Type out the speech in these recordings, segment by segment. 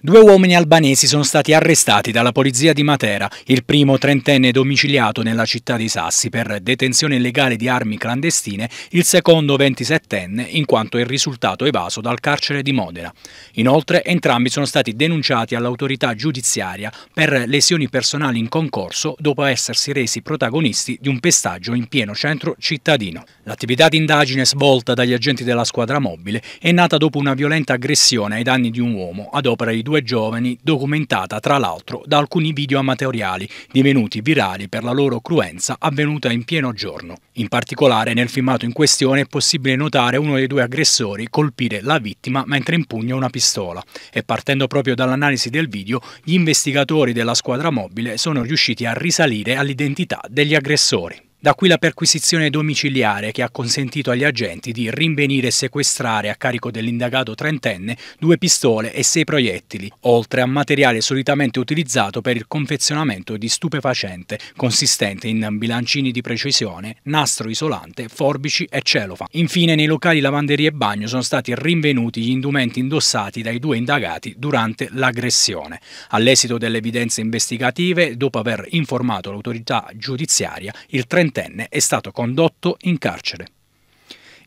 Due uomini albanesi sono stati arrestati dalla polizia di Matera, il primo trentenne domiciliato nella città di Sassi per detenzione illegale di armi clandestine, il secondo ventisettenne in quanto è risultato evaso dal carcere di Modena. Inoltre entrambi sono stati denunciati all'autorità giudiziaria per lesioni personali in concorso dopo essersi resi protagonisti di un pestaggio in pieno centro cittadino. L'attività di indagine svolta dagli agenti della squadra mobile è nata dopo una violenta aggressione ai danni di un uomo ad opera di due giovani, documentata tra l'altro da alcuni video amatoriali divenuti virali per la loro cruenza avvenuta in pieno giorno. In particolare nel filmato in questione è possibile notare uno dei due aggressori colpire la vittima mentre impugna una pistola e partendo proprio dall'analisi del video gli investigatori della squadra mobile sono riusciti a risalire all'identità degli aggressori. Da qui la perquisizione domiciliare che ha consentito agli agenti di rinvenire e sequestrare a carico dell'indagato trentenne due pistole e sei proiettili, oltre a materiale solitamente utilizzato per il confezionamento di stupefacente, consistente in bilancini di precisione, nastro isolante, forbici e celofa. Infine nei locali lavanderie e bagno sono stati rinvenuti gli indumenti indossati dai due indagati durante l'aggressione. All'esito delle evidenze investigative, dopo aver informato l'autorità giudiziaria, il trentenne diciottenne è stato condotto in carcere.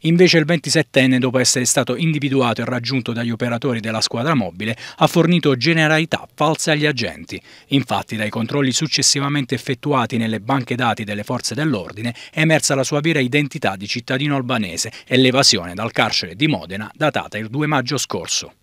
Invece il 27enne, dopo essere stato individuato e raggiunto dagli operatori della squadra mobile, ha fornito generalità false agli agenti. Infatti, dai controlli successivamente effettuati nelle banche dati delle forze dell'ordine, è emersa la sua vera identità di cittadino albanese e l'evasione dal carcere di Modena datata il 2 maggio scorso.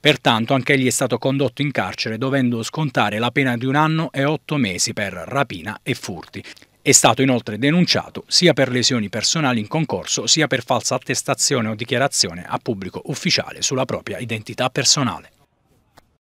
Pertanto anche egli è stato condotto in carcere dovendo scontare la pena di un anno e otto mesi per rapina e furti è stato inoltre denunciato sia per lesioni personali in concorso sia per falsa attestazione o dichiarazione a pubblico ufficiale sulla propria identità personale.